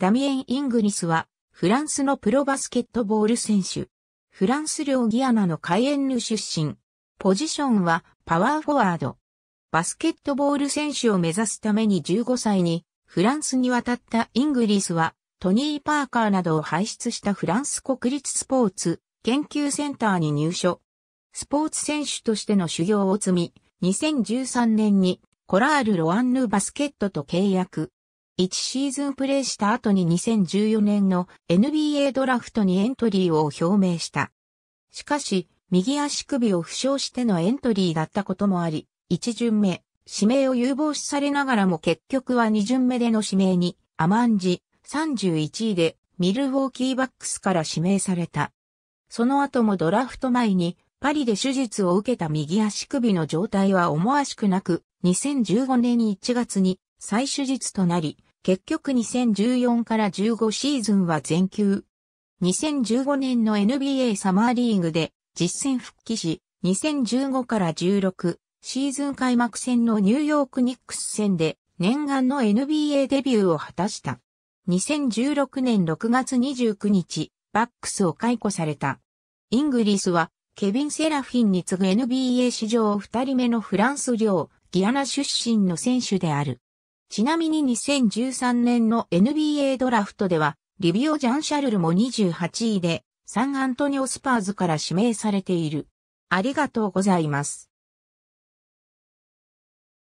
ダミエン・イングリスは、フランスのプロバスケットボール選手。フランス領ギアナのカイエンヌ出身。ポジションはパワーフォワード。バスケットボール選手を目指すために15歳にフランスに渡ったイングリスはトニー・パーカーなどを輩出したフランス国立スポーツ研究センターに入所。スポーツ選手としての修行を積み、2013年にコラール・ロアンヌ・バスケットと契約。1シーズンプレーした後に2014年の NBA ドラフトにエントリーを表明した。しかし、右足首を負傷してのエントリーだったこともあり、1巡目、指名を有望視されながらも結局は2巡目での指名に、アマンジ、31位で、ミルウォーキーバックスから指名された。その後もドラフト前に、パリで手術を受けた右足首の状態は思わしくなく、2015年1月に再手術となり、結局2014から15シーズンは全休。2015年の NBA サマーリーグで実戦復帰し、2015から16シーズン開幕戦のニューヨークニックス戦で念願の NBA デビューを果たした。2016年6月29日、バックスを解雇された。イングリスは、ケビン・セラフィンに次ぐ NBA 史上2人目のフランス領、ギアナ出身の選手である。ちなみに2013年の NBA ドラフトでは、リビオ・ジャンシャルルも28位で、サンアントニオ・スパーズから指名されている。ありがとうございます。